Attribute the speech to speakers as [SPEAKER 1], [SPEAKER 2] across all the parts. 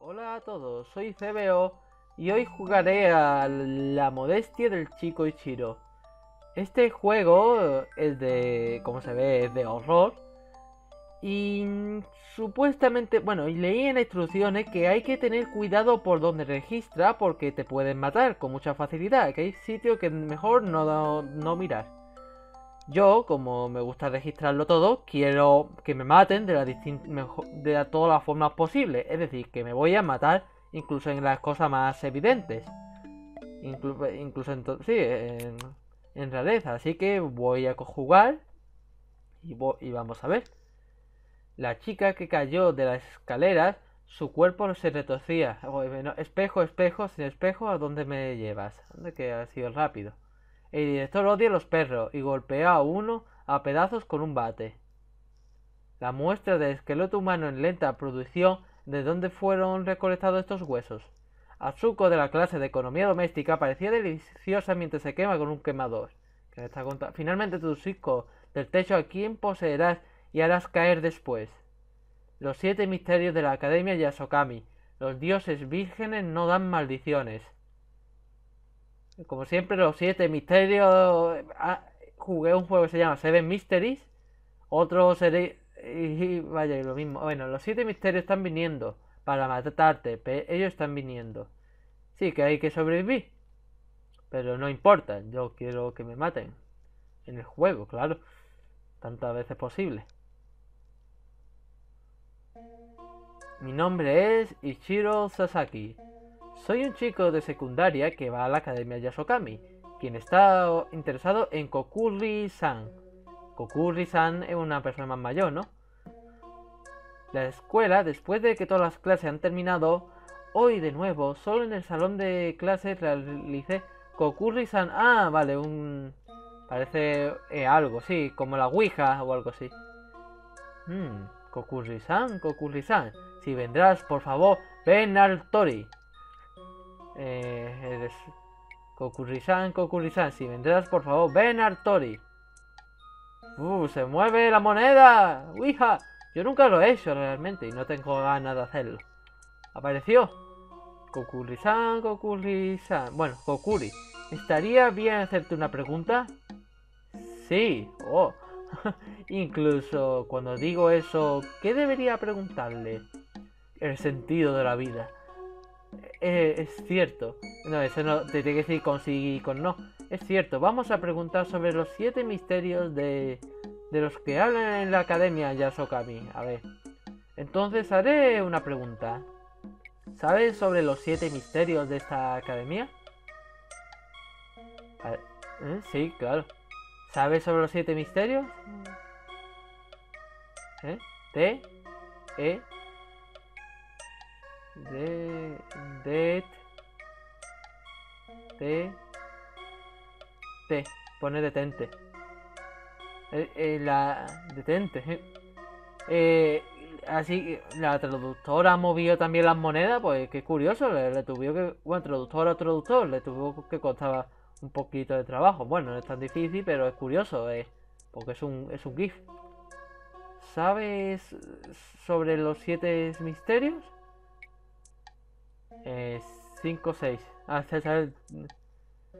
[SPEAKER 1] Hola a todos, soy CBO y hoy jugaré a la modestia del chico Ichiro. Este juego es de, como se ve, es de horror. Y supuestamente, bueno, y leí en instrucciones que hay que tener cuidado por donde registra porque te pueden matar con mucha facilidad, que hay sitios que mejor no, no mirar. Yo, como me gusta registrarlo todo, quiero que me maten de, la de todas las formas posibles. Es decir, que me voy a matar incluso en las cosas más evidentes. incluso en, sí, en, Así que voy a conjugar y, vamos a ver. La chica que cayó de las escaleras, su cuerpo se retorcía. espejo, espejo, sin espejo, ¿a dónde me llevas? ¿Dónde que ha sido rápido? El director odia los perros y golpea a uno a pedazos con un bate. La muestra de esqueleto humano en lenta producción de donde fueron recolectados estos huesos. Azuko de la clase de economía doméstica parecía deliciosa mientras se quema con un quemador. Finalmente tu hijos del techo a quien poseerás y harás caer después. Los siete misterios de la Academia Yasokami. Los dioses vírgenes no dan maldiciones. Como siempre, los siete misterios. Ah, jugué un juego que se llama Seven Mysteries. Otro sería. Y vaya, lo mismo. Bueno, los siete misterios están viniendo para matarte, ellos están viniendo. Sí, que hay que sobrevivir. Pero no importa, yo quiero que me maten. En el juego, claro. Tantas veces posible. Mi nombre es Ichiro Sasaki. Soy un chico de secundaria que va a la Academia Yasokami, quien está interesado en Kokuri-san. Kokuri-san es una persona más mayor, ¿no? La escuela, después de que todas las clases han terminado, hoy de nuevo, solo en el salón de clases realicé Kokuri-san. Ah, vale, un... Parece eh, algo, sí, como la Ouija o algo así. Hmm, Kokuri-san, Kokuri-san, si vendrás, por favor, ven al Tori. Eh, eres... Kokurisan, si vendrás, por favor, ven Artori. ¡Uh, se mueve la moneda! ¡Uija! Yo nunca lo he hecho realmente y no tengo ganas de hacerlo. Apareció. Kokurisan, san Bueno, Kokuri. ¿Estaría bien hacerte una pregunta? Sí. Oh. Incluso cuando digo eso, ¿qué debería preguntarle? El sentido de la vida. Eh, es cierto. No, eso no, te tiene que decir con sí y con no. Es cierto, vamos a preguntar sobre los siete misterios de, de los que hablan en la academia Yasokami. A ver. Entonces haré una pregunta. ¿Sabes sobre los siete misterios de esta academia? ¿eh? Sí, claro. ¿Sabes sobre los siete misterios? Mm. ¿Eh? T, E, de, det, te, te, pone detente. Eh, eh, la detente. Eh, así la traductora movió también las monedas, pues qué curioso, le, tuvo que, bueno, traductor a traductor, le tuvo que costaba un poquito de trabajo. Bueno, no es tan difícil, pero es curioso, eh, porque es un, es un GIF. ¿Sabes sobre los siete misterios? 5, eh, 6. Ah,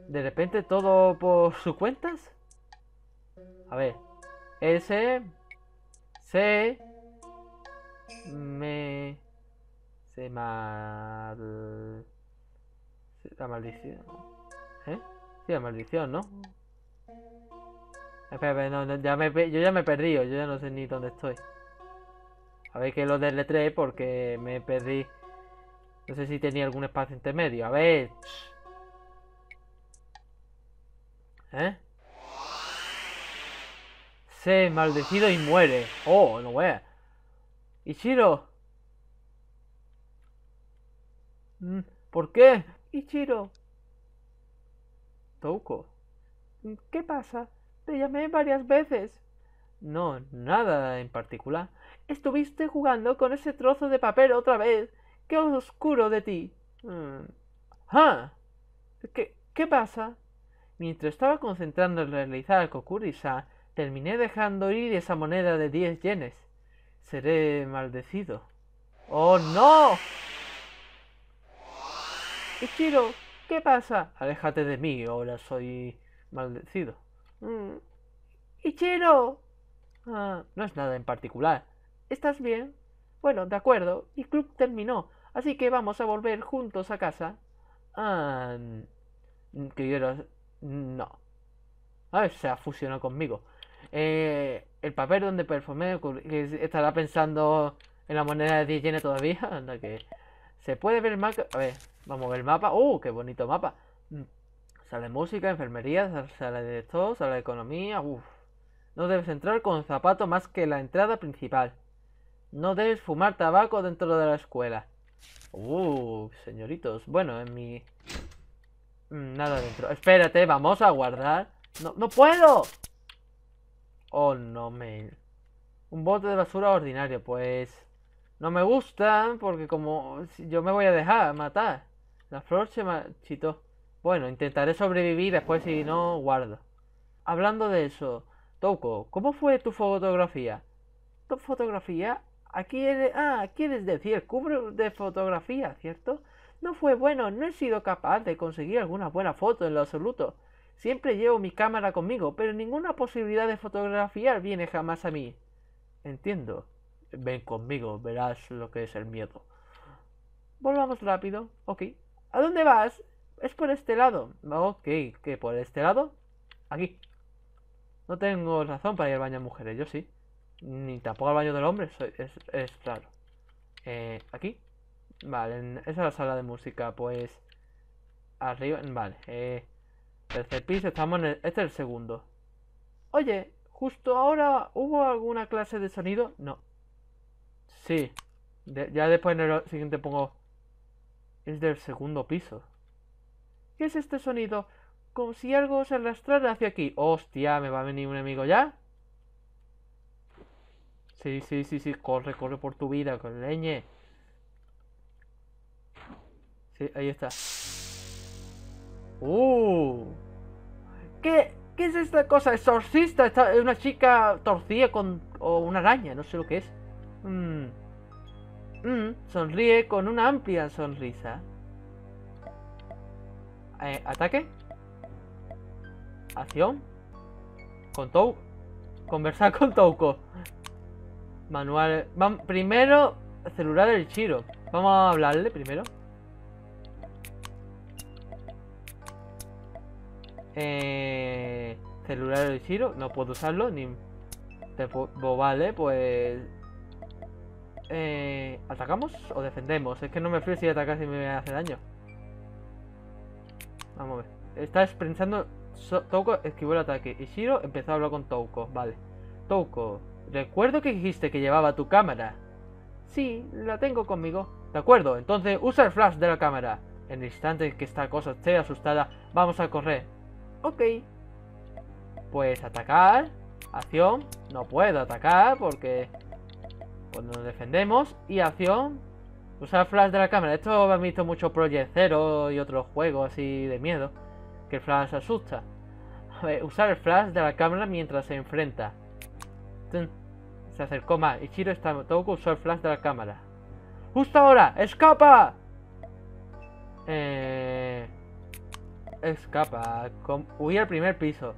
[SPEAKER 1] De repente todo por sus cuentas. A ver. S. C. Me. Se mal. La maldición. ¿Eh? Sí, la maldición, ¿no? Espera, espera no, ya me, yo ya me he perdido, yo ya no sé ni dónde estoy. A ver que lo de3 porque me perdí. No sé si tenía algún espacio intermedio. A ver. ¿Eh? maldecido y muere. Oh, no wea. Ichiro. Mm, ¿Por qué? Ichiro. Touko. Mm, ¿Qué pasa? Te llamé varias veces. No, nada en particular. Estuviste jugando con ese trozo de papel otra vez. ¡Qué oscuro de ti! Mm. Ah, ¿Qué, pasa? Mientras estaba concentrando en realizar el Kokurisa, terminé dejando ir esa moneda de 10 yenes. Seré maldecido. ¡Oh no! Ichiro, ¿qué pasa? Aléjate de mí, ahora soy maldecido. Mm. Ichiro. Ah, no es nada en particular. ¿Estás bien? Bueno, de acuerdo. Mi club terminó, Así que vamos a volver juntos a casa. Ah, yo No. A ver, se ha fusionado conmigo. Eh, el papel donde performé estará pensando en la moneda de 10 todavía. Anda que... Se puede ver el A ver, vamos a ver el mapa. ¡Uh, qué bonito mapa! Mm, sale música, enfermería, sale de todo, sala de economía... Uf. No debes entrar con zapato más que la entrada principal. No debes fumar tabaco dentro de la escuela. Uh, señoritos. Bueno, en mi... Mm, nada dentro. Espérate, vamos a guardar. No, no puedo. Oh, no me... Un bote de basura ordinario, pues... No me gusta, porque como... Yo me voy a dejar matar. La flor se marchitó. Bueno, intentaré sobrevivir después si no guardo. Hablando de eso, toco ¿cómo fue tu fotografía? ¿Tu fotografía? Aquí ah, quieres decir, cubre de fotografía, ¿cierto? No fue bueno, no he sido capaz de conseguir alguna buena foto en lo absoluto. Siempre llevo mi cámara conmigo, pero ninguna posibilidad de fotografiar viene jamás a mí. Entiendo. Ven conmigo, verás lo que es el miedo. Volvamos rápido. Ok. ¿A dónde vas? Es por este lado. Ok, ¿qué? ¿Por este lado? Aquí. No tengo razón para ir al baño a mujeres, yo sí. Ni tampoco al baño del hombre, es, es Eh, ¿Aquí? Vale, esa es la sala de música, pues... Arriba, vale. Eh, tercer piso, estamos en el, Este es el segundo. Oye, justo ahora hubo alguna clase de sonido. No. Sí. ya después en el siguiente pongo... Es del segundo piso. ¿Qué es este sonido? Como si algo se arrastrara hacia aquí. Hostia, me va a venir un amigo ya. Sí, sí, sí, sí, corre, corre por tu vida, con leñe. Sí, ahí está. ¡Uh! ¿Qué, ¿Qué es esta cosa? ¿Exorcista? Es una chica torcida con. o una araña, no sé lo que es. Mm. Mm, sonríe con una amplia sonrisa. Eh, ¿Ataque? ¿Acción? ¿Con Tou? Conversar con Touko. Manual. Vamos, primero, celular del Chiro. Vamos a hablarle primero. Eh, celular del Chiro. No puedo usarlo, ni. Vale, pues. Eh, ¿Atacamos o defendemos? Es que no me fío si atacar si me hace daño. Vamos a ver. Está pensando. So Touko esquivó el ataque. Y Shiro empezó a hablar con Touko. Vale. Touko, Recuerdo que dijiste que llevaba tu cámara. Sí, la tengo conmigo. De acuerdo, entonces usa el flash de la cámara. En el instante en que esta cosa esté asustada, vamos a correr. Ok. Pues atacar. Acción. No puedo atacar porque... Cuando pues, nos defendemos. Y acción. Usar flash de la cámara. Esto me ha visto mucho Project y otros juegos así de miedo. Que el flash asusta. A ver, usar el flash de la cámara mientras se enfrenta. Se acercó más. y está todo con el flash de la cámara. ¡Justo ahora! ¡Escapa! Eh... Escapa. Huí al primer piso.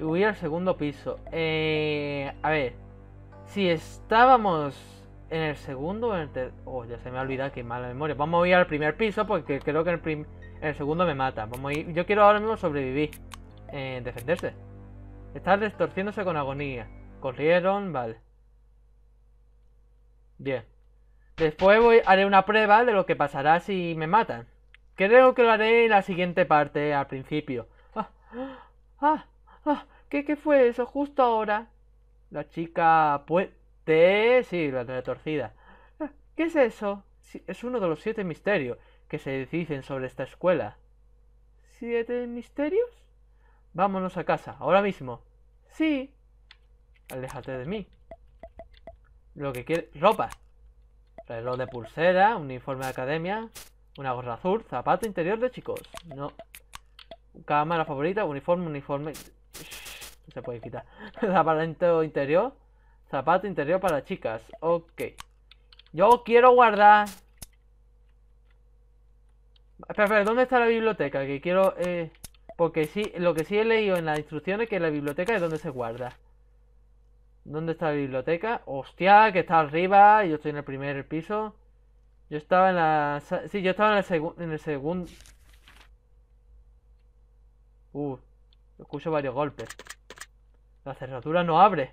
[SPEAKER 1] Huí al segundo piso. Eh... A ver. Si estábamos en el segundo o en el Oh, ya se me ha olvidado que mala memoria. Vamos a ir al primer piso porque creo que en el, el segundo me mata. Vamos a ir... Yo quiero ahora mismo sobrevivir. Eh, defenderse. Está retorciéndose con agonía. Corrieron, vale. Bien. Después voy, haré una prueba de lo que pasará si me matan. Creo que lo haré en la siguiente parte, al principio. Ah, ah, ah ¿qué, ¿Qué fue eso justo ahora? La chica puente... Sí, la retorcida. Ah, ¿Qué es eso? Es uno de los siete misterios que se dicen sobre esta escuela. ¿Siete misterios? Vámonos a casa, ahora mismo. Sí, Aléjate de mí. Lo que quiere... Ropa. Reloj de pulsera, uniforme de academia, una gorra azul, zapato interior de chicos. No. Cámara favorita, uniforme, uniforme... se puede quitar. zapato interior. Zapato interior para chicas. Ok. Yo quiero guardar... Espera, espera, ¿dónde está la biblioteca? Que quiero... Eh, porque sí, lo que sí he leído en las instrucciones es que la biblioteca es donde se guarda. ¿Dónde está la biblioteca? Hostia, que está arriba. Yo estoy en el primer piso. Yo estaba en la... Sí, yo estaba en el, en el segundo... Uh, escucho varios golpes. La cerradura no abre.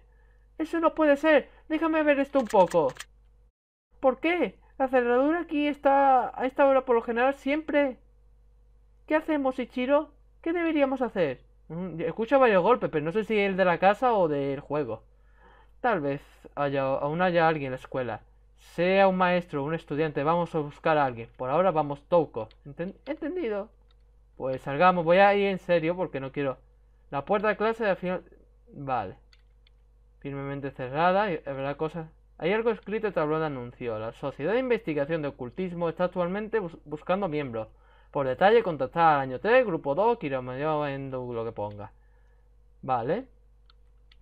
[SPEAKER 1] Eso no puede ser. Déjame ver esto un poco. ¿Por qué? La cerradura aquí está a esta hora por lo general siempre. ¿Qué hacemos, Ichiro? ¿Qué deberíamos hacer? Mm, escucho varios golpes, pero no sé si el de la casa o del juego. Tal vez haya, aún haya alguien en la escuela. Sea un maestro o un estudiante, vamos a buscar a alguien. Por ahora vamos toco ¿Entendido? Pues salgamos, voy a ir en serio porque no quiero... La puerta de clase al final... Vale. Firmemente cerrada, habrá cosa. Hay algo escrito en el tablón de anuncio. La Sociedad de Investigación de Ocultismo está actualmente buscando miembros. Por detalle, contactar al año 3, grupo 2, medio en lo que ponga. Vale.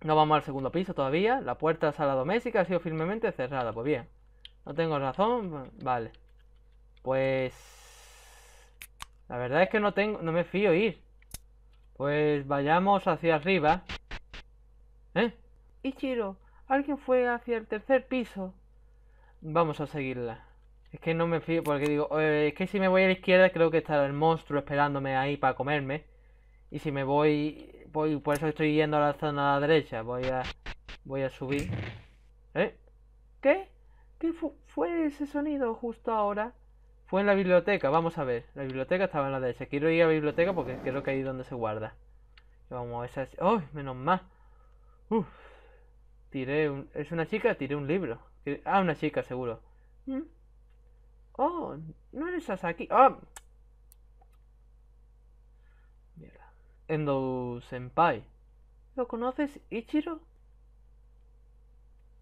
[SPEAKER 1] No vamos al segundo piso todavía. La puerta de sala doméstica ha sido firmemente cerrada. Pues bien. No tengo razón. Vale. Pues... La verdad es que no tengo... No me fío ir. Pues vayamos hacia arriba. ¿Eh? Ichiro, alguien fue hacia el tercer piso. Vamos a seguirla. Es que no me fío porque digo... Eh, es que si me voy a la izquierda creo que estará el monstruo esperándome ahí para comerme. Y si me voy voy, por eso estoy yendo a la zona la derecha. Voy a, voy a subir. ¿Eh? ¿Qué? ¿Qué fue ese sonido justo ahora? Fue en la biblioteca, vamos a ver. La biblioteca estaba en la derecha. Quiero ir a la biblioteca porque creo que ahí es donde se guarda. Vamos, esa si... ¡Oh, menos mal! Uf. Tiré un... ¿Es una chica? Tiré un libro. Ah, una chica, seguro. ¿Mm? ¡Oh! ¿No eres aquí ¡Oh! Endo-senpai. ¿Lo conoces, Ichiro?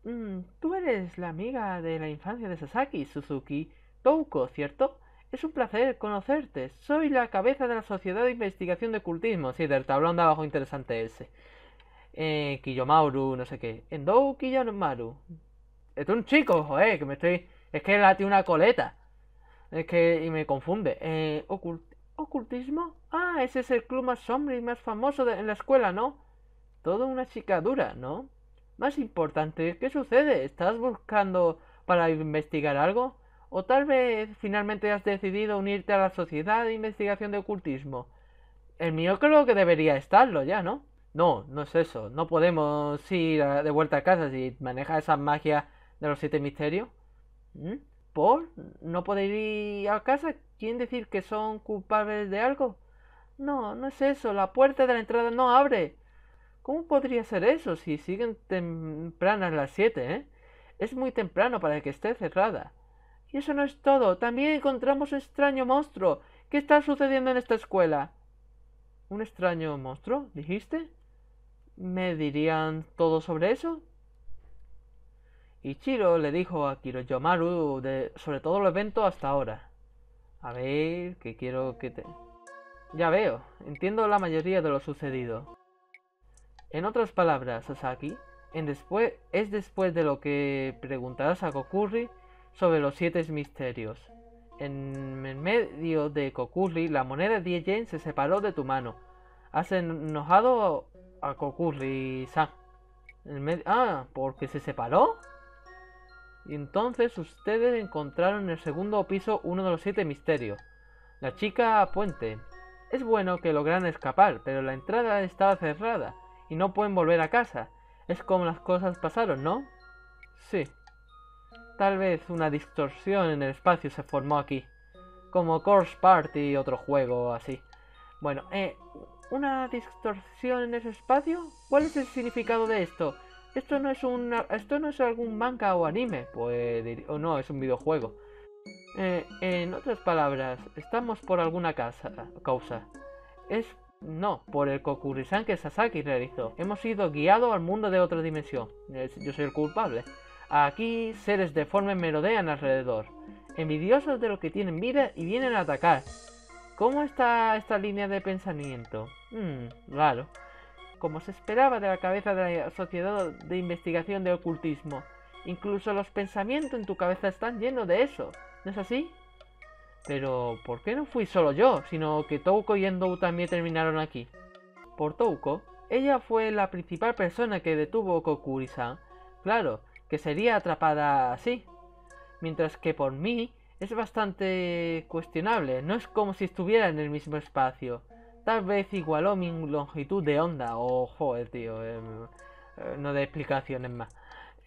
[SPEAKER 1] Mm, tú eres la amiga de la infancia de Sasaki, Suzuki Touko, ¿cierto? Es un placer conocerte. Soy la cabeza de la Sociedad de Investigación de Ocultismo. Sí, del tablón de abajo interesante ese. Eh, Kiyomaru, no sé qué. Endou Kiyomaru. Es un chico, joder, que me estoy... Es que él tiene una coleta. Es que... y me confunde. Eh, ocult... ¿Ocultismo? Ah, ese es el club más sombrío y más famoso de, en la escuela, ¿no? Todo una chica dura, ¿no? Más importante, ¿qué sucede? ¿Estás buscando para investigar algo? ¿O tal vez finalmente has decidido unirte a la Sociedad de Investigación de Ocultismo? El mío creo que debería estarlo ya, ¿no? No, no es eso. No podemos ir de vuelta a casa si maneja esa magia de los siete misterios. ¿Mm? ¿Por no puede ir a casa? ¿Quién decir que son culpables de algo? No, no es eso. La puerta de la entrada no abre. ¿Cómo podría ser eso si siguen tempranas las siete, eh? Es muy temprano para que esté cerrada. Y eso no es todo. También encontramos un extraño monstruo. ¿Qué está sucediendo en esta escuela? ¿Un extraño monstruo? ¿Dijiste? ¿Me dirían todo sobre eso? Ichiro le dijo a Kiroyomaru de, sobre todo el evento hasta ahora. A ver, que quiero que te... Ya veo, entiendo la mayoría de lo sucedido. En otras palabras, Sasaki, en después, es después de lo que preguntarás a Kokuri sobre los siete misterios. En, medio de Kokuri, la moneda 10 yen se separó de tu mano. Has enojado a Kokuri-san. Ah, porque se separó. Y entonces ustedes encontraron en el segundo piso uno de los siete misterios. La chica puente. Es bueno que logran escapar, pero la entrada estaba cerrada y no pueden volver a casa. Es como las cosas pasaron, ¿no? Sí. Tal vez una distorsión en el espacio se formó aquí. Como Course Party y otro juego así. Bueno, eh, ¿una distorsión en ese espacio? ¿Cuál es el significado de esto? esto no es un esto no es algún manga o anime, pues, o no, es un videojuego. Eh, en otras palabras, estamos por alguna causa. Es no, por el Kokurisan que Sasaki realizó. Hemos sido guiados al mundo de otra dimensión. yo soy el culpable. Aquí seres deformes merodean alrededor, envidiosos de lo que tienen vida y vienen a atacar. ¿Cómo está esta línea de pensamiento? Mmm, raro como se esperaba de la cabeza de la Sociedad de Investigación de Ocultismo. Incluso los pensamientos en tu cabeza están llenos de eso, ¿no es así? Pero, ¿por qué no fui solo yo, sino que Touko y Endou también terminaron aquí? Por Touko, ella fue la principal persona que detuvo a Kokurisa, Claro, que sería atrapada así. Mientras que por mí es bastante cuestionable, no es como si estuviera en el mismo espacio. Tal vez igualó mi longitud de onda. ojo joder, tío. Em, eh, no de explicaciones más.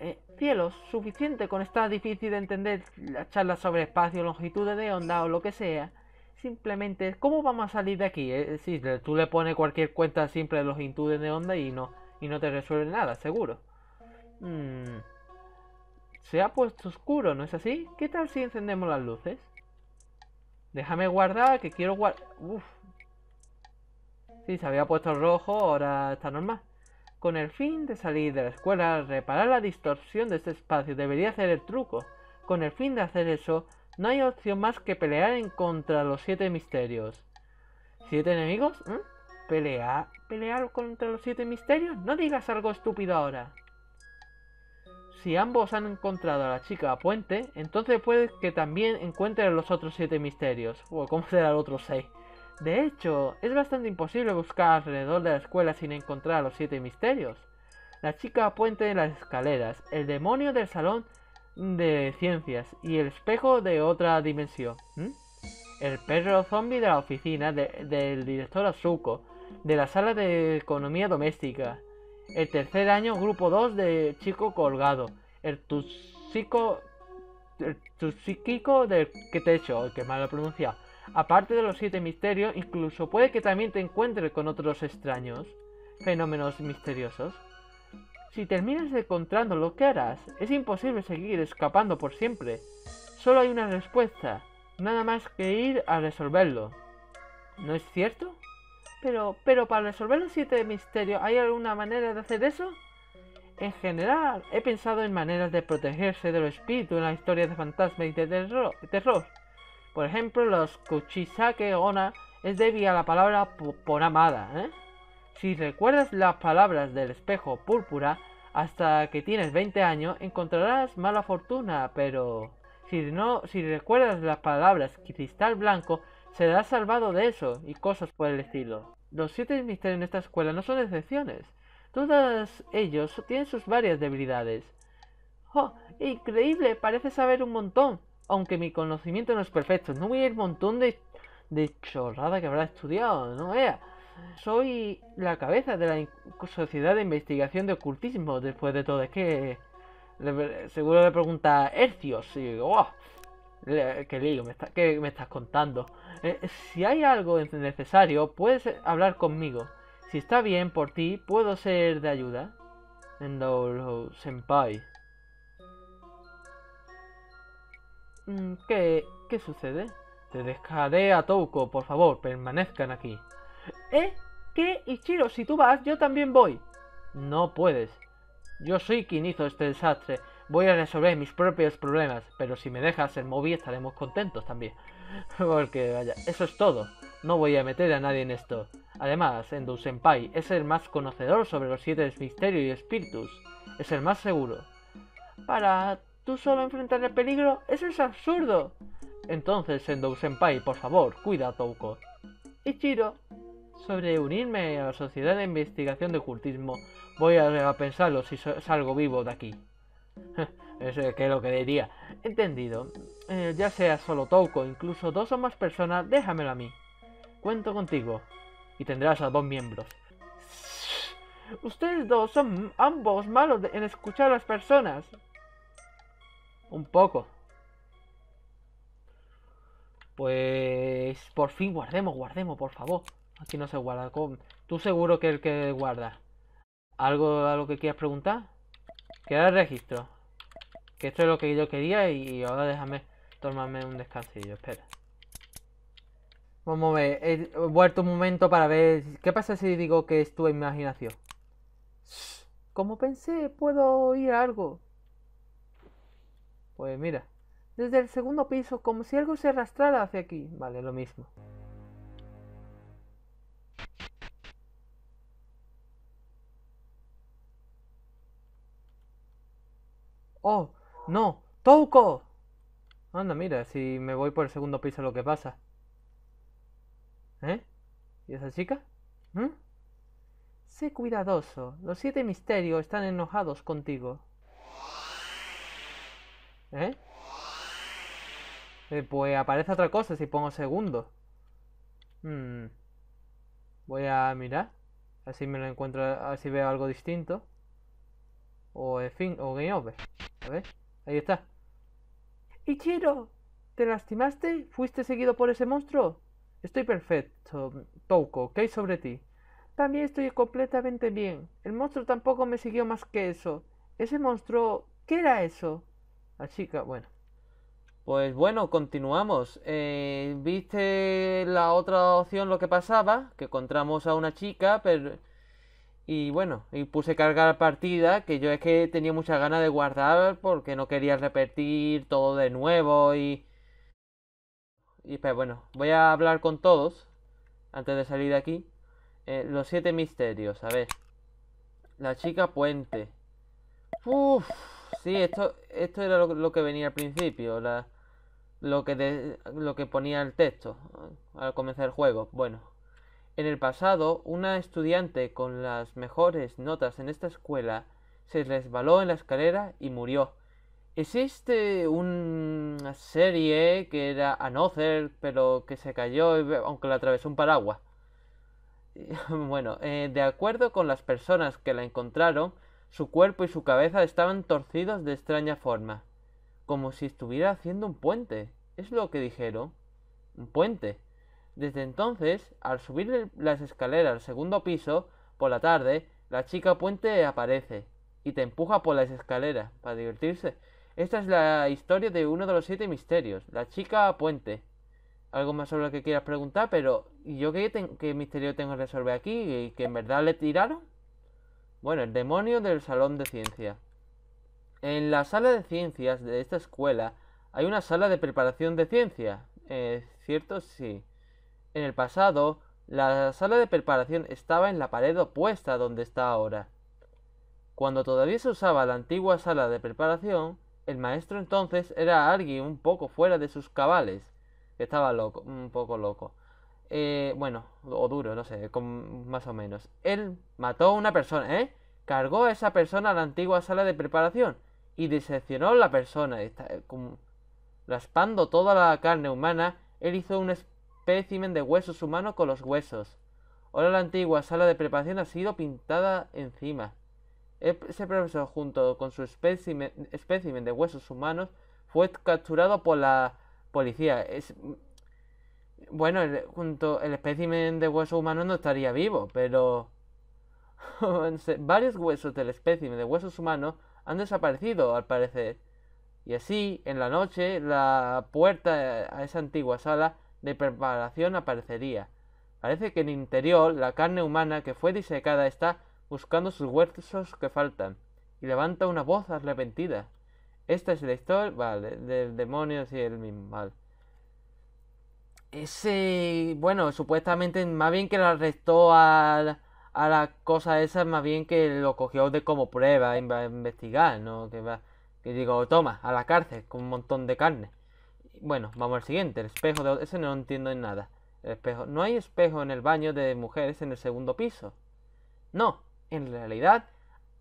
[SPEAKER 1] Eh, cielo, suficiente con esta difícil de entender la charla sobre espacio, longitudes de onda o lo que sea. Simplemente, ¿cómo vamos a salir de aquí? Eh, si tú le pones cualquier cuenta simple de longitudes de onda y no, y no te resuelve nada, seguro. Hmm. Se ha puesto oscuro, ¿no es así? ¿Qué tal si encendemos las luces? Déjame guardar, que quiero guardar... Uf, si se había puesto rojo, ahora está normal. Con el fin de salir de la escuela, reparar la distorsión de este espacio debería hacer el truco. Con el fin de hacer eso, no hay opción más que pelear en contra los siete misterios. ¿Siete enemigos? ¿Mm? Pelea, ¿Pelear? ¿Pelear contra los siete misterios? No digas algo estúpido ahora. Si ambos han encontrado a la chica a puente, entonces puede que también encuentren los otros siete misterios. O cómo será el otro seis. De hecho, es bastante imposible buscar alrededor de la escuela sin encontrar los siete misterios. La chica puente de las escaleras, el demonio del salón de ciencias y el espejo de otra dimensión. El perro zombie de la oficina del director Azuko, de la sala de economía doméstica. El tercer año, grupo 2 de Chico Colgado. El tuxico... El tuxiquico del techo, que mal lo pronunciado Aparte de los siete misterios, incluso puede que también te encuentres con otros extraños fenómenos misteriosos. Si terminas encontrando lo que harás, es imposible seguir escapando por siempre. Solo hay una respuesta, nada más que ir a resolverlo. ¿No es cierto? Pero, pero para resolver los siete misterios, ¿hay alguna manera de hacer eso? En general, he pensado en maneras de protegerse de los espíritus en la historia de fantasmas y de terror. Por ejemplo, los Kuchisake Ona es débil a la palabra por ¿eh? Si recuerdas las palabras del espejo púrpura hasta que tienes 20 años, encontrarás mala fortuna, pero si, no, si recuerdas las palabras cristal blanco, serás salvado de eso y cosas por el estilo. Los siete misterios en esta escuela no son excepciones. Todos ellos tienen sus varias debilidades. ¡Oh! ¡Increíble! Parece saber un montón aunque mi conocimiento no es perfecto, no voy a ir montón de, chorrada que habrá estudiado, no vea. Soy la cabeza de la Sociedad de Investigación de Ocultismo, después de todo, es que seguro le pregunta Hercios y oh, qué lío, me, qué me estás contando. Eh, si hay algo necesario, puedes hablar conmigo. Si está bien por ti, puedo ser de ayuda. los Senpai. Mm, ¿Qué, ¿Qué sucede? Te dejaré a Touko, por favor, permanezcan aquí. ¿Eh? ¿Qué? Ichiro, si tú vas, yo también voy. No puedes. Yo soy quien hizo este desastre. Voy a resolver mis propios problemas, pero si me dejas el móvil estaremos contentos también. Porque vaya, eso es todo. No voy a meter a nadie en esto. Además, Endo Senpai es el más conocedor sobre los siete misterios y espíritus. Es el más seguro. Para tú solo enfrentar el peligro, eso es absurdo. Entonces, Sendou Senpai, por favor, cuida a Y Chiro, sobre unirme a la Sociedad de Investigación de Ocultismo, voy a, pensarlo si salgo vivo de aquí. eso es lo que diría. Entendido. Eh, ya sea solo Touko, incluso dos o más personas, déjamelo a mí. Cuento contigo. Y tendrás a dos miembros. Ustedes dos son ambos malos en escuchar a las personas un poco. Pues por fin guardemos, guardemos, por favor. Aquí no se guarda. Tú seguro que el que guarda. ¿Algo a lo que quieras preguntar? Queda registro. Que esto es lo que yo quería y ahora déjame tomarme un descansillo. Espera. Vamos a ver. He vuelto un momento para ver... ¿Qué pasa si digo que es tu imaginación? Como pensé, puedo oír algo. Pues mira, desde el segundo piso, como si algo se arrastrara hacia aquí. Vale, lo mismo. ¡Oh! ¡No! ¡Touko! Anda, mira, si me voy por el segundo piso lo que pasa. ¿Eh? ¿Y esa chica? ¿Mm? Sé cuidadoso. Los siete misterios están enojados contigo. ¿Eh? ¿Eh? pues aparece otra cosa si pongo segundo. Hmm. Voy a mirar. Así me lo encuentro, así veo algo distinto. O en fin, o game over. A ver, ahí está. ¡Ichiro! ¿Te lastimaste? ¿Fuiste seguido por ese monstruo? Estoy perfecto, Touko. ¿Qué hay sobre ti? También estoy completamente bien. El monstruo tampoco me siguió más que eso. Ese monstruo... ¿Qué era eso? La chica, bueno. Pues bueno, continuamos. Eh, Viste la otra opción lo que pasaba, que encontramos a una chica, pero... Y bueno, y puse cargar partida, que yo es que tenía muchas ganas de guardar porque no quería repetir todo de nuevo y... Y pues bueno, voy a hablar con todos antes de salir de aquí. Eh, los siete misterios, a ver. La chica puente. Uff. Sí, esto, esto era lo, que venía al principio, lo, que ponía el texto al comenzar el juego. Bueno, en el pasado, una estudiante con las mejores notas en esta escuela se resbaló en la escalera y murió. Existe una serie que era Another, pero que se cayó aunque la atravesó un paraguas. bueno, eh, de acuerdo con las personas que la encontraron, su cuerpo y su cabeza estaban torcidos de extraña forma, como si estuviera haciendo un puente. Es lo que dijeron. Un puente. Desde entonces, al subir las escaleras al segundo piso, por la tarde, la chica puente aparece y te empuja por las escaleras para divertirse. Esta es la historia de uno de los siete misterios, la chica puente. Algo más sobre lo que quieras preguntar, pero ¿y yo qué, misterio tengo que resolver aquí? ¿Que en verdad le tiraron? Bueno, el demonio del salón de ciencia. En la sala de ciencias de esta escuela hay una sala de preparación de ciencia. Eh, ¿Cierto? Sí. En el pasado, la sala de preparación estaba en la pared opuesta donde está ahora. Cuando todavía se usaba la antigua sala de preparación, el maestro entonces era alguien un poco fuera de sus cabales. Estaba loco, un poco loco. Eh, bueno, o duro, no sé, más o menos. Él mató a una persona, ¿eh? Cargó a esa persona a la antigua sala de preparación y diseccionó a la persona. Eh, raspando toda la carne humana, él hizo un espécimen de huesos humanos con los huesos. Ahora la antigua sala de preparación ha sido pintada encima. E-, ese profesor, junto con su espécimen, espécimen de huesos humanos, fue capturado por la policía. Es, bueno, el, junto el espécimen de hueso humano no estaría vivo, pero... Varios huesos del espécimen de huesos humanos han desaparecido, al parecer. Y así, en la noche, la puerta a esa antigua sala de preparación aparecería. Parece que en el interior la carne humana que fue disecada está buscando sus huesos que faltan. Y levanta una voz arrepentida. Esta es la historia, vale, del demonio y el mismo mal. Ese, bueno, supuestamente más bien que lo arrestó a, a la cosa esa, más bien que lo cogió de como prueba, a investigar, ¿no? Que, va, que digo, toma, a la cárcel, con un montón de carne. Bueno, vamos al siguiente, el espejo de... Ese no entiendo en nada. El espejo. No hay espejo en el baño de mujeres en el segundo piso. No, en realidad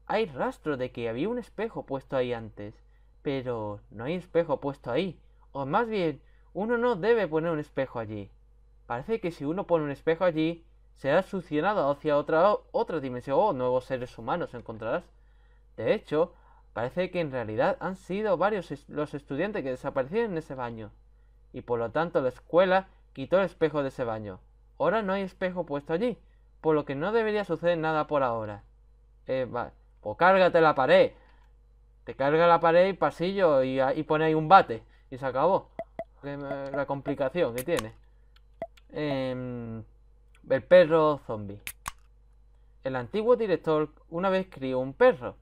[SPEAKER 1] hay rastro de que había un espejo puesto ahí antes. Pero no hay espejo puesto ahí. O más bien, uno no debe poner un espejo allí. Parece que si uno pone un espejo allí, será succionado hacia otra, otra dimensión o oh, nuevos seres humanos encontrarás. De hecho, parece que en realidad han sido varios los estudiantes que desaparecieron en ese baño. Y por lo tanto la escuela quitó el espejo de ese baño. Ahora no hay espejo puesto allí, por lo que no debería suceder nada por ahora. Eh, va, o pues cárgate la pared. Te carga la pared y pasillo y, y pone ahí un bate. Y se acabó la complicación que tiene. Em, el perro zombie. El antiguo director una vez crió un perro,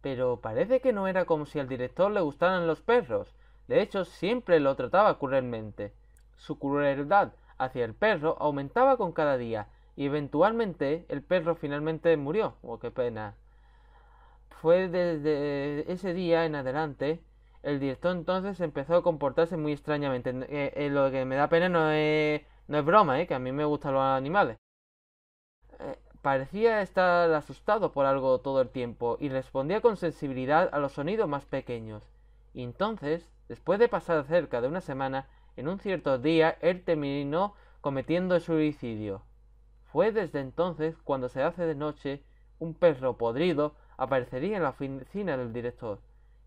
[SPEAKER 1] pero parece que no era como si al director le gustaran los perros. De hecho, siempre lo trataba cruelmente. Su crueldad hacia el perro aumentaba con cada día, y eventualmente el perro finalmente murió. Oh, qué pena. Fue desde ese día en adelante el director entonces empezó a comportarse muy extrañamente. Eh, eh, lo que me da pena no es, no es broma, eh, que a mí me gustan los animales. parecía estar asustado por algo todo el tiempo y respondía con sensibilidad a los sonidos más pequeños. Y entonces, después de pasar cerca de una semana, en un cierto día él terminó cometiendo suicidio. Fue desde entonces cuando se hace de noche un perro podrido aparecería en la oficina del director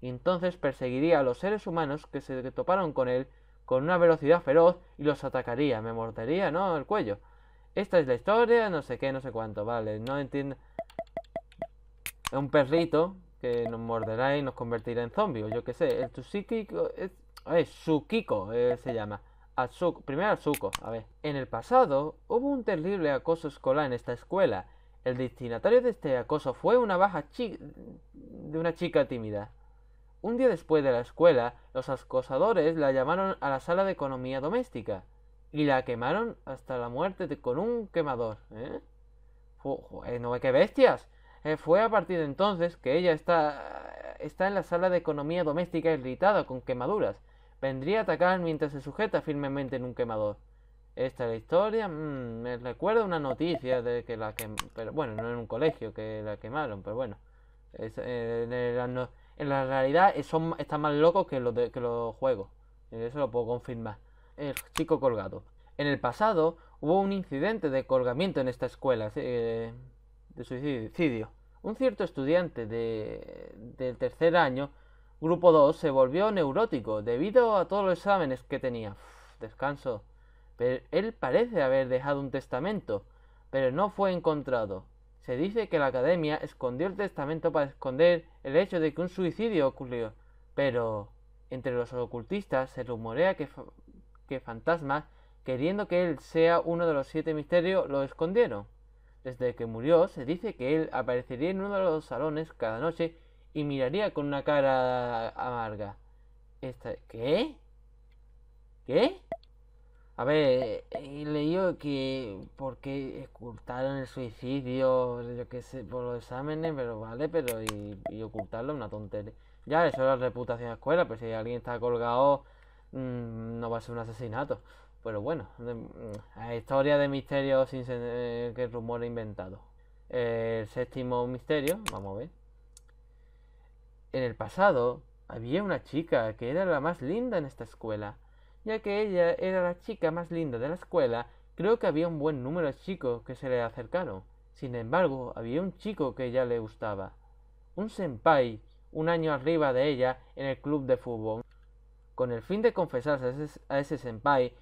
[SPEAKER 1] y entonces perseguiría a los seres humanos que se toparon con él con una velocidad feroz y los atacaría, me mordería, ¿no? El cuello. Esta es la historia, no sé qué, no sé cuánto, vale, no entiendo. Es Un perrito que nos morderá y nos convertirá en zombies, yo qué sé. El Tsukiko... es, es Tsukiko eh, se llama. Atsuko, primero Atsuko, a ver. En el pasado hubo un terrible acoso escolar en esta escuela. El destinatario de este acoso fue una baja chica... de una chica tímida. Un día después de la escuela, los acosadores la llamaron a la sala de economía doméstica y la quemaron hasta la muerte de, con un quemador. ¿eh? eh no, qué bestias. Eh, fue a partir de entonces que ella está, está en la sala de economía doméstica irritada con quemaduras. Vendría a atacar mientras se sujeta firmemente en un quemador. Esta es la historia mm, me recuerda una noticia de que la quemaron. bueno no en un colegio que la quemaron pero bueno es, eh, en la realidad eh, son, están más locos que los, de, que los juegos. Eso lo puedo confirmar. El chico colgado. En el pasado hubo un incidente de colgamiento en esta escuela eh, de suicidio. Un cierto estudiante de, del tercer año, grupo 2, se volvió neurótico debido a todos los exámenes que tenía. descanso. Pero él parece haber dejado un testamento, pero no fue encontrado. Se dice que la academia escondió el testamento para esconder el hecho de que un suicidio ocurrió, pero entre los ocultistas se rumorea que, que fantasmas, queriendo que él sea uno de los siete misterios, lo escondieron. Desde que murió, se dice que él aparecería en uno de los salones cada noche y miraría con una cara amarga. ¿Qué? ¿Qué? A ver, he leído que porque ocultaron el suicidio, yo qué sé, por los exámenes, pero vale, pero y, ocultarlo es una tontería. Ya, eso es la reputación de la escuela, pero si alguien está colgado, mm, no va a ser un asesinato. Pero bueno, mm, la historia de misterios sin eh, que que rumor inventado. El séptimo misterio, vamos a ver. En el pasado había una chica que era la más linda en esta escuela ya que ella era la chica más linda de la escuela, creo que había un buen número de chicos que se le acercaron. Sin embargo, había un chico que ella le gustaba. Un senpai, un año arriba de ella, en el club de fútbol. Con el fin de confesarse a ese, a ese senpai,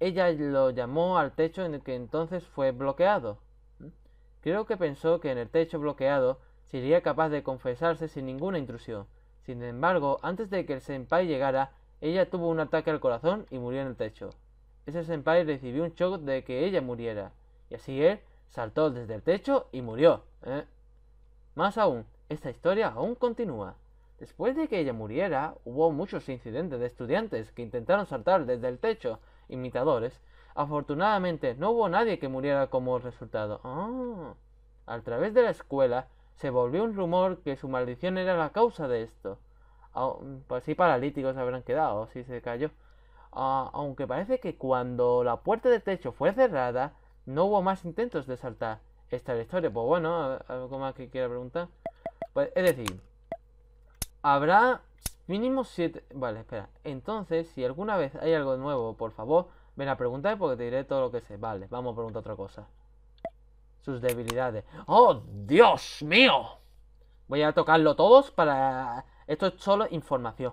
[SPEAKER 1] ella lo llamó al techo en el que entonces fue bloqueado. ¿Mm? Creo que pensó que en el techo bloqueado sería capaz de confesarse sin ninguna intrusión. Sin embargo, antes de que el senpai llegara, ella tuvo un ataque al corazón y murió en el techo. Ese senpai recibió un shock de que ella muriera, y así él saltó desde el techo y murió. ¿eh? Más aún, esta historia aún continúa. Después de que ella muriera, hubo muchos incidentes de estudiantes que intentaron saltar desde el techo, imitadores. Afortunadamente, no hubo nadie que muriera como resultado. Ah, al A través de la escuela, se volvió un rumor que su maldición era la causa de esto. Ah, pues sí paralíticos habrán quedado si se cayó. Ah, aunque parece que cuando la puerta de techo fue cerrada, no hubo más intentos de saltar. Esta historia. Pues bueno, algo más que quiera preguntar. Pues, es decir, habrá mínimo siete... Vale, espera. Entonces, si alguna vez hay algo nuevo, por favor, ven a preguntar porque te diré todo lo que sé. Vale, vamos a preguntar otra cosa. Sus debilidades. ¡Oh, Dios mío! Voy a tocarlo todos para esto es solo información.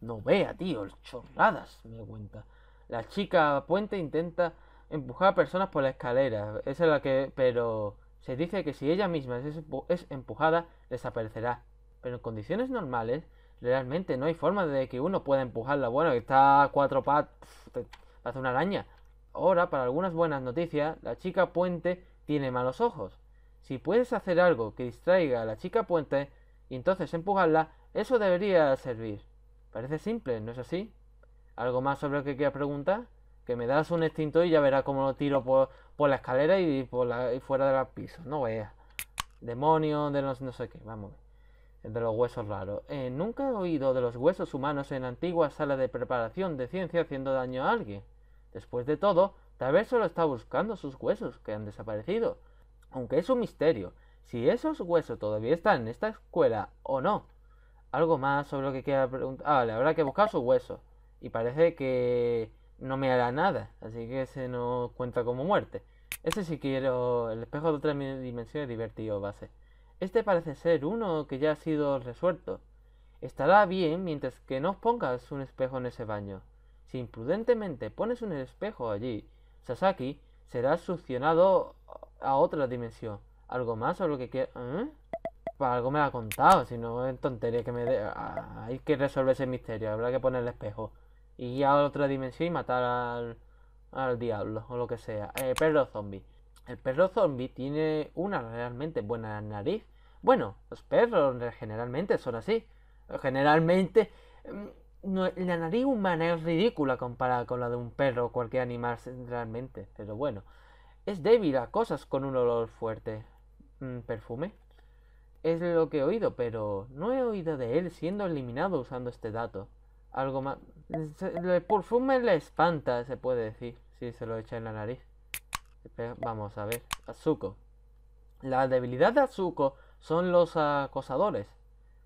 [SPEAKER 1] No vea, tío, chorradas, me cuenta. La chica puente intenta empujar a personas por la escalera. Esa es la que. Pero se dice que si ella misma es, empujada, desaparecerá. Pero en condiciones normales, realmente no hay forma de que uno pueda empujarla. Bueno, que está a cuatro patas. Hace una araña. Ahora, para algunas buenas noticias, la chica puente tiene malos ojos. Si puedes hacer algo que distraiga a la chica puente, y entonces empujarla, eso debería servir. Parece simple, ¿no es así? ¿Algo más sobre lo que quieras preguntar? Que me das un extinto y ya verás cómo lo tiro por, la escalera y, por la, y fuera del piso. No veas. Demonio de los no sé qué, vamos. De los huesos raros. Eh, nunca he oído de los huesos humanos en antiguas salas de preparación de ciencia haciendo daño a alguien. Después de todo, tal vez solo está buscando sus huesos que han desaparecido. Aunque es un misterio, si esos huesos todavía están en esta escuela o no. Algo más sobre lo que queda preguntar. Ah, vale, habrá que buscar sus huesos. Y parece que no me hará nada, así que se no cuenta como muerte. Ese sí quiero. El espejo de otra dimensión es divertido, base. Este parece ser uno que ya ha sido resuelto. Estará bien mientras que no pongas un espejo en ese baño. Si imprudentemente pones un espejo allí, Sasaki será succionado a otra dimensión. ¿Algo más o lo que quieras? ¿eh? Pues algo me lo ha contado, si no es tontería que me dé. Ah, hay que resolver ese misterio, habrá que poner espejo. Y ir a otra dimensión y matar al, al diablo o lo que sea. Eh, perro zombie. El perro zombie tiene una realmente buena nariz. Bueno, los perros generalmente son así. Generalmente, mm, la nariz humana es ridícula comparada con la de un perro o cualquier animal realmente. Pero bueno, es débil a cosas con un olor fuerte. Mm, perfume. Es lo que he oído, pero no he oído de él siendo eliminado usando este dato. Algo más... El perfume le espanta, se puede decir, si se lo echa en la nariz. Vamos a ver. Azuko. La debilidad de Azuko son los acosadores.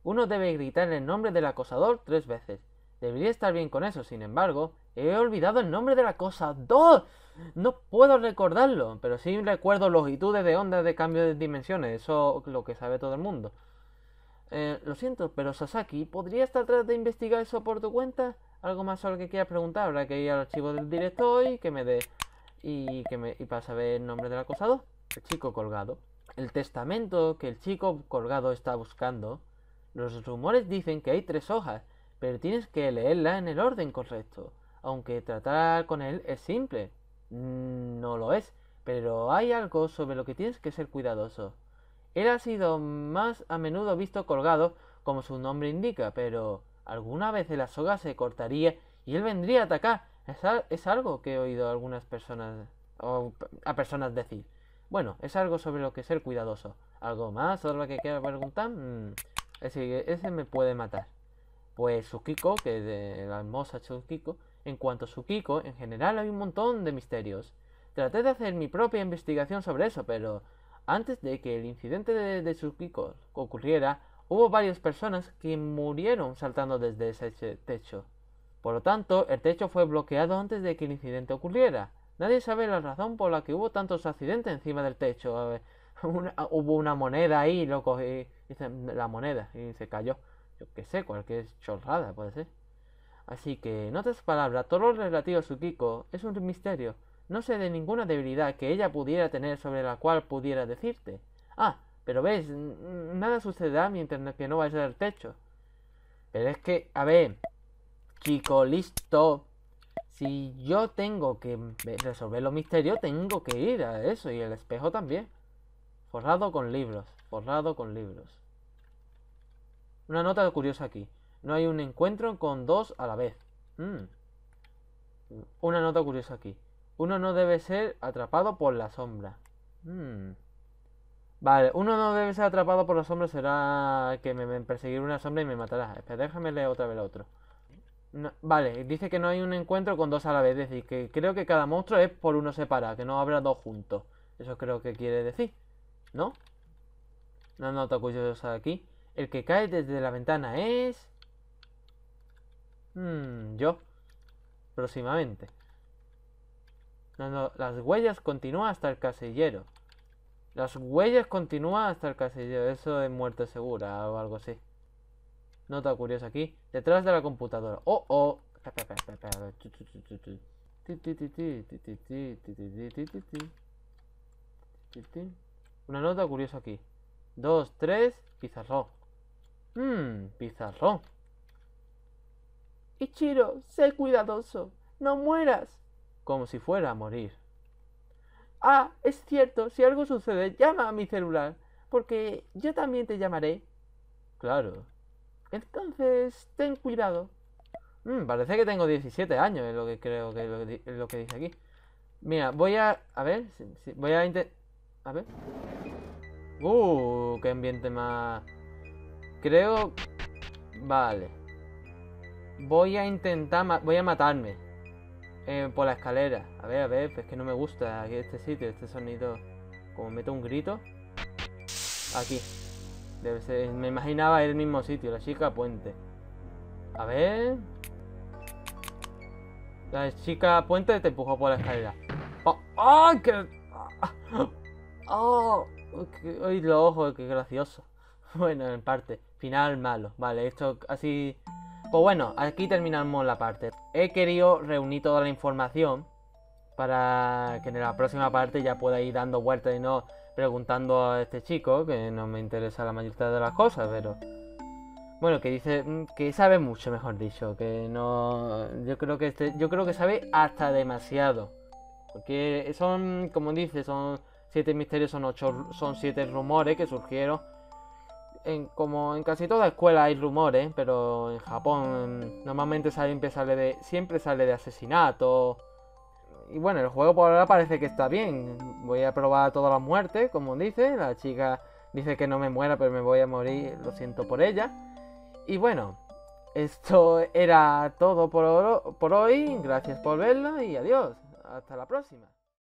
[SPEAKER 1] Uno debe gritar el nombre del acosador tres veces. Debería estar bien con eso, sin embargo, he olvidado el nombre del acosador. No puedo recordarlo, pero sí recuerdo longitudes de ondas de cambio de dimensiones, eso lo que sabe todo el mundo. Eh, lo siento, pero Sasaki, ¿podrías tratar de investigar eso por tu cuenta? Algo más sobre que quieras preguntar, habrá que ir al archivo del director y que me dé... Y, que me, y para saber el nombre del acosado, el chico colgado. El testamento que el chico colgado está buscando. Los rumores dicen que hay tres hojas, pero tienes que leerla en el orden correcto. Aunque tratar con él es simple, Mm, no lo es, pero hay algo sobre lo que tienes que ser cuidadoso. Él ha sido más a menudo visto colgado, como su nombre indica, pero alguna vez la soga se cortaría y él vendría a atacar. Es, algo que he oído a algunas personas a personas decir. Bueno, es algo sobre lo que ser cuidadoso. ¿Algo más sobre lo que quiero preguntar? Mm, ese, ese me puede matar. Pues Kiko, que de la hermosa Kiko, en cuanto a kiko, en general hay un montón de misterios. Traté de hacer mi propia investigación sobre eso, pero antes de que el incidente de, su Tsukiko ocurriera, hubo varias personas que murieron saltando desde ese techo. Por lo tanto, el techo fue bloqueado antes de que el incidente ocurriera. Nadie sabe la razón por la que hubo tantos accidentes encima del techo. hubo una moneda ahí, lo y, la moneda, y se cayó. Yo qué sé, cualquier chorrada puede ser. Así que, en otras palabras, todo lo relativo a su Kiko es un misterio. No sé de ninguna debilidad que ella pudiera tener sobre la cual pudiera decirte. Ah, pero ves, nada sucederá mientras que no vayas al techo. Pero es que, a ver, chico, listo. Si yo tengo que resolver los misterios, tengo que ir a eso y el espejo también. Forrado con libros, forrado con libros. Una nota curiosa aquí. No hay un encuentro con dos a la vez. Mm. Una nota curiosa aquí. Uno no debe ser atrapado por la sombra. Mm. Vale, uno no debe ser atrapado por la sombra. Será que me, perseguirá una sombra y me matará. Espera, déjame leer otra vez el otro. vale, dice que no hay un encuentro con dos a la vez. Es decir, que creo que cada monstruo es por uno separado, que no habrá dos juntos. Eso creo que quiere decir. ¿No? Una nota curiosa aquí. El que cae desde la ventana es yo. Próximamente. las huellas continúan hasta el casillero. Las huellas continúan hasta el casillero. Eso es muerte segura o algo así. Nota curiosa aquí. Detrás de la computadora. Oh, oh. Una nota curiosa aquí. Dos, tres, pizarrón. Mmm, pizarrón. Ichiro, sé cuidadoso. No mueras. Como si fuera a morir. Ah, es cierto, si algo sucede, llama a mi celular, porque yo también te llamaré. Claro. Entonces, ten cuidado. Mm, parece que tengo 17 años, es lo que creo que es lo, que, dice aquí. Mira, voy a... A ver, voy a... A ver. Uh, qué ambiente más... Creo... Vale. Voy a intentar, voy a matarme. Eh, por la escalera. A ver, a ver, pues que no me gusta aquí este sitio, este sonido. Como meto un grito. Aquí. me imaginaba el mismo sitio, la chica puente. A ver. La chica puente te empujó por la escalera. ¡Oh! ¡Oh! ¡Qué! ¡Oh! los ojos! ¡Qué gracioso! Bueno, en parte. Final malo. Vale, esto así pues bueno, aquí terminamos la parte. He querido reunir toda la información para que en la próxima parte ya pueda ir dando vueltas y no preguntando a este chico, que no me interesa la mayoría de las cosas, pero... Bueno, que dice mm, que sabe mucho, mejor dicho, que no... Yo creo que, este, yo creo que sabe hasta demasiado. Porque son, como dice, son siete misterios, son ocho, son siete rumores que surgieron como en casi toda escuela hay rumores, pero en Japón normalmente siempre sale de, siempre sale de asesinato. Y bueno, el juego por ahora parece que está bien. Voy a probar todas las muertes, como dice. La chica dice que no me muera, pero me voy a morir. Lo siento por ella. Y bueno, esto era todo por, hoy. Gracias por verlo y adiós. Hasta la próxima.